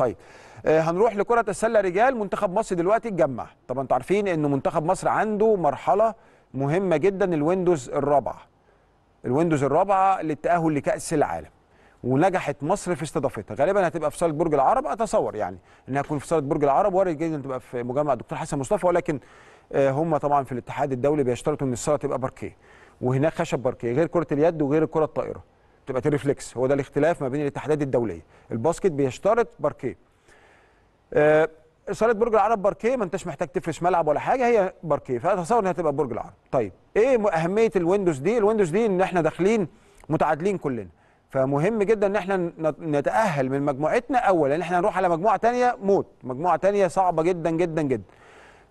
طيب آه، هنروح لكره السله رجال منتخب مصر دلوقتي اتجمع طبعا انتوا عارفين ان منتخب مصر عنده مرحله مهمه جدا الويندوز الرابعه الويندوز الرابعه للتاهل لكاس العالم ونجحت مصر في استضافتها غالبا هتبقى في صاله برج العرب اتصور يعني انها تكون في صاله برج العرب وارد جدا تبقى في مجمع الدكتور حسن مصطفى ولكن آه، هم طبعا في الاتحاد الدولي بيشترطوا ان الصاله تبقى باركيه وهناك خشب باركيه غير كره اليد وغير الكره الطائره تبقى تريفلكس هو ده الاختلاف ما بين الاتحادات الدوليه الباسكت بيشترط باركيه آه صاله برج العرب باركيه ما انتش محتاج تفرش ملعب ولا حاجه هي باركيه فاتصور انها تبقى برج العرب طيب ايه اهميه الويندوز دي الويندوز دي ان احنا داخلين متعادلين كلنا فمهم جدا ان احنا نتاهل من مجموعتنا اولا ان احنا هنروح على مجموعه ثانيه موت مجموعه ثانيه صعبه جدا جدا جدا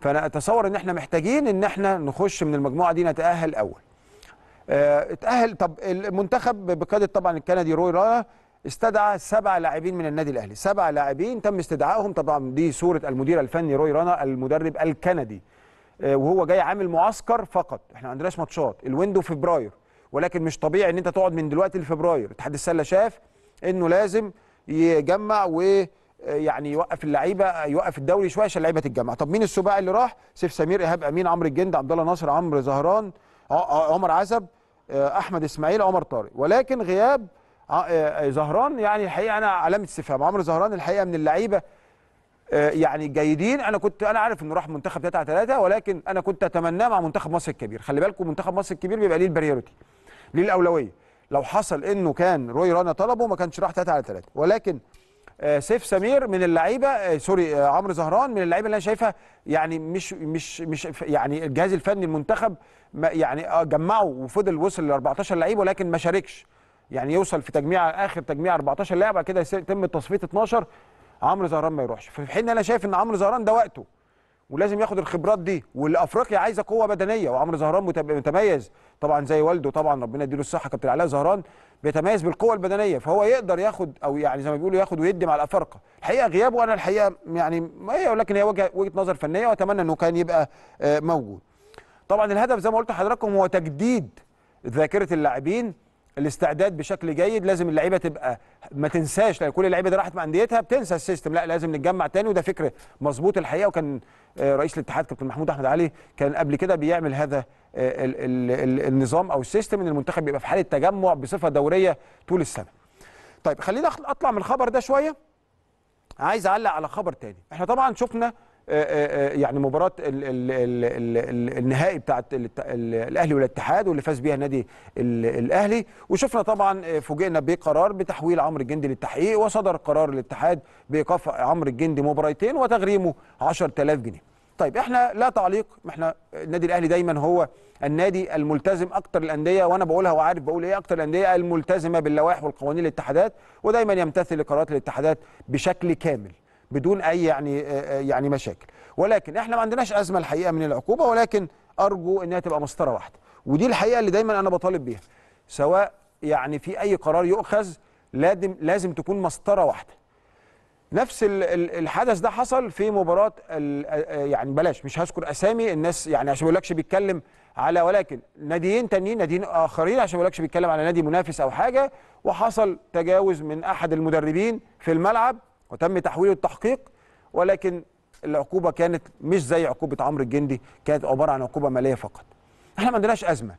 فانا اتصور ان احنا محتاجين ان احنا نخش من المجموعه دي نتاهل اول آه، اتأهل طب المنتخب بقياده طبعا الكندي روي رايا استدعى سبع لاعبين من النادي الاهلي سبع لاعبين تم استدعائهم طبعا دي صوره المدير الفني روي رانا المدرب الكندي آه، وهو جاي عامل معسكر فقط احنا ما عندناش ماتشات الويندو فبراير ولكن مش طبيعي ان انت تقعد من دلوقتي لفبراير اتحاد السله شاف انه لازم يجمع ويعني آه، يوقف اللعيبه يوقف الدوري شويه عشان اللعيبه تتجمع طب مين السباع اللي راح سيف سمير ايهاب امين عمرو الجند عبد الله ناصر، عمرو زهران عمر عزب آه، احمد اسماعيل عمر طارق ولكن غياب آه، آه، زهران يعني الحقيقه انا علامه استفهام عمرو زهران الحقيقه من اللعيبه يعني جيدين انا كنت انا عارف انه راح منتخب 3 على 3 ولكن انا كنت اتمناه مع منتخب مصر الكبير خلي بالكم منتخب مصر الكبير بيبقى ليه البريورتي ليه الاولويه لو حصل انه كان روي رانا طلبه ما كانش راح 3 على 3 ولكن آه، سيف سمير من اللعيبه آه، سوري آه، عمرو زهران من اللعيبه اللي انا شايفها يعني مش مش مش يعني الجهاز الفني المنتخب يعني جمعه وفضل وصل ل 14 لعيب ولكن ما شاركش يعني يوصل في تجميع اخر تجميع 14 لاعب بعد كده يتم تصفيه 12 عمرو زهران ما يروحش في حين انا شايف ان عمرو زهران ده وقته ولازم ياخد الخبرات دي واللي افريقيا عايزه قوه بدنيه وعمرو زهران متميز طبعا زي والده طبعا ربنا يديله الصحه كابتن علاء زهران بيتميز بالقوه البدنيه فهو يقدر ياخد او يعني زي ما بيقولوا ياخد ويدي مع الافارقه الحقيقه غيابه انا الحقيقه يعني ما هي ولكن هي وجهه وجهه نظر فنيه واتمنى انه كان يبقى آه، موجود طبعا الهدف زي ما قلت لحضراتكم هو تجديد ذاكره اللاعبين الاستعداد بشكل جيد لازم اللعيبه تبقى ما تنساش لان كل اللعيبه دي راحت مع انديتها بتنسى السيستم لا لازم نتجمع تاني وده فكر مظبوط الحقيقه وكان آه، رئيس الاتحاد كابتن محمود احمد علي كان قبل كده بيعمل هذا آه، النظام او السيستم ان المنتخب بيبقى في حاله تجمع بصفه دوريه طول السنه. طيب خلينا اطلع من الخبر ده شويه عايز اعلق على خبر تاني احنا طبعا شفنا آه، آه، آه، يعني مباراه النهائي بتاعه الاهلي والاتحاد واللي فاز بيها النادي الاهلي وشفنا طبعا فوجئنا بقرار بتحويل عمرو الجندي للتحقيق وصدر قرار الاتحاد بايقاف عمرو الجندي مباراتين وتغريمه 10000 جنيه طيب احنا لا تعليق احنا النادي الاهلي دايما هو النادي الملتزم اكتر الانديه وانا بقولها وعارف بقول ايه اكتر الانديه الملتزمه باللوائح والقوانين الاتحادات ودايما يمتثل لقرارات الاتحادات بشكل كامل بدون اي يعني آه، آه، يعني مشاكل ولكن احنا ما عندناش ازمه الحقيقه من العقوبه ولكن ارجو انها تبقى مسطره واحده ودي الحقيقه اللي دايما انا بطالب بيها سواء يعني في اي قرار يؤخذ لازم لازم تكون مسطره واحده نفس الحدث ده حصل في مباراه آه، يعني بلاش مش هذكر اسامي الناس يعني عشان ما اقولكش بيتكلم على ولكن ناديين تانيين ناديين اخرين عشان ما اقولكش بيتكلم على نادي منافس او حاجه وحصل تجاوز من احد المدربين في الملعب وتم تحويله التحقيق ولكن العقوبه كانت مش زي عقوبه عمرو الجندي كانت عباره عن عقوبه ماليه فقط احنا ما عندناش ازمه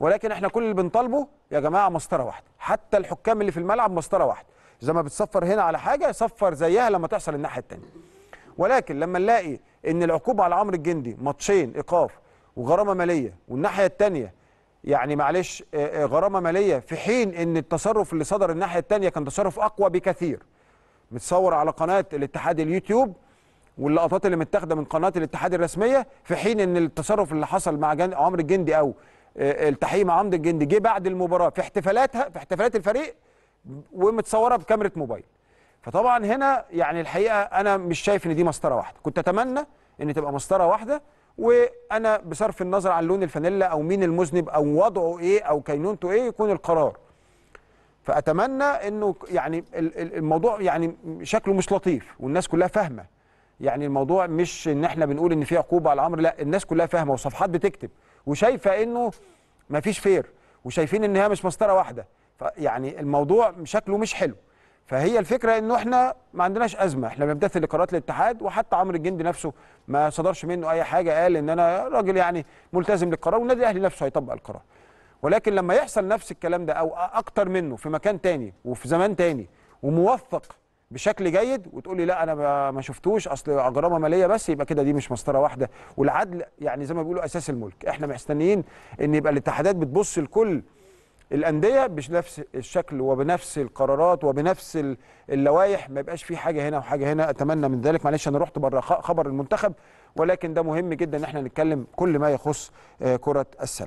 ولكن احنا كل اللي بنطالبه يا جماعه مسطره واحده حتى الحكام اللي في الملعب مسطره واحده زي ما بتصفر هنا على حاجه يصفر زيها لما تحصل الناحيه الثانيه ولكن لما نلاقي ان العقوبه على عمرو الجندي ماتشين ايقاف وغرامه ماليه والناحيه الثانيه يعني معلش غرامه ماليه في حين ان التصرف اللي صدر الناحيه الثانيه كان تصرف اقوى بكثير متصور على قناه الاتحاد اليوتيوب واللقطات اللي متاخده من قناه الاتحاد الرسميه في حين ان التصرف اللي حصل مع عمرو الجندي او آه، التحقيق مع عمرو الجندي جه بعد المباراه في احتفالاتها في احتفالات الفريق ومتصوره بكاميرا موبايل فطبعا هنا يعني الحقيقه انا مش شايف ان دي مسطره واحده كنت اتمنى ان تبقى مسطره واحده وانا بصرف النظر عن لون الفانيلا او مين المذنب او وضعه ايه او كينونته ايه يكون القرار فاتمنى انه يعني الموضوع يعني شكله مش لطيف والناس كلها فاهمه يعني الموضوع مش ان احنا بنقول ان في عقوبه على الامر لا الناس كلها فاهمه والصفحات بتكتب وشايفه انه ما فيش فير وشايفين ان هي مش مسطره واحده فيعني الموضوع شكله مش حلو فهي الفكره انه احنا ما عندناش ازمه احنا بنمتثل لقرارات الاتحاد وحتى عمرو الجندي نفسه ما صدرش منه اي حاجه قال ان انا راجل يعني ملتزم للقرار والنادي الاهلي نفسه هيطبق القرار ولكن لما يحصل نفس الكلام ده او اكتر منه في مكان تاني وفي زمان تاني وموثق بشكل جيد وتقول لي لا انا ما شفتوش اصل اجرامه ماليه بس يبقى كده دي مش مسطره واحده والعدل يعني زي ما بيقولوا اساس الملك احنا مستنيين ان يبقى الاتحادات بتبص لكل الانديه بنفس الشكل وبنفس القرارات وبنفس اللوائح ما يبقاش في حاجه هنا وحاجه هنا اتمنى من ذلك معلش انا رحت بره خبر المنتخب ولكن ده مهم جدا ان احنا نتكلم كل ما يخص آه، كره السله